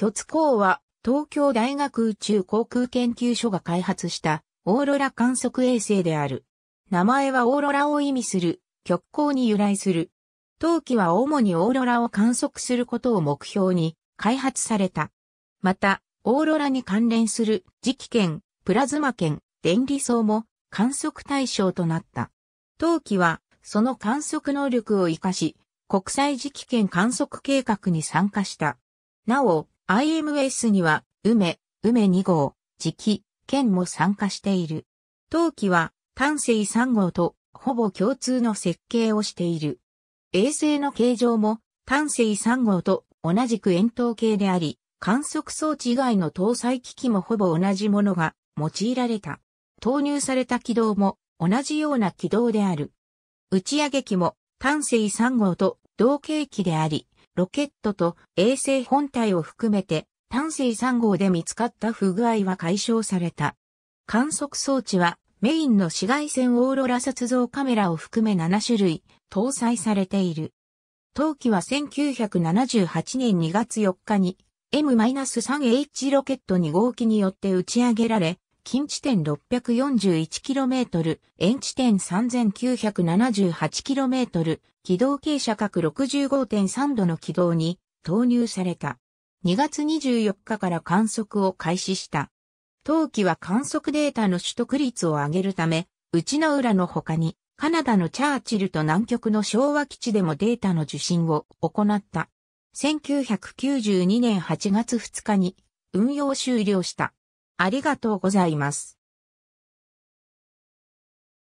虚津光は、東京大学宇宙航空研究所が開発したオーロラ観測衛星である。名前はオーロラを意味する極光に由来する。当期は主にオーロラを観測することを目標に開発された。また、オーロラに関連する磁気圏、プラズマ圏、電離層も観測対象となった。当期はその観測能力を活かし、国際磁気圏観測計画に参加した。なお、IMS には、梅、梅2号、磁気、剣も参加している。陶器は、単性3号と、ほぼ共通の設計をしている。衛星の形状も、単性3号と同じく円筒形であり、観測装置以外の搭載機器もほぼ同じものが用いられた。投入された軌道も同じような軌道である。打ち上げ機も単性3号と同型機であり、ロケットと衛星本体を含めて、炭水3号で見つかった不具合は解消された。観測装置はメインの紫外線オーロラ撮像カメラを含め7種類搭載されている。当期は1978年2月4日に M-3H ロケット2号機によって打ち上げられ、近地点 641km、遠地点 3978km、軌道傾斜角65.3度の軌道に投入された。2月24日から観測を開始した。当期は観測データの取得率を上げるため、内の浦の他に、カナダのチャーチルと南極の昭和基地でもデータの受信を行った。1992年8月2日に運用終了した。ありがとうございます。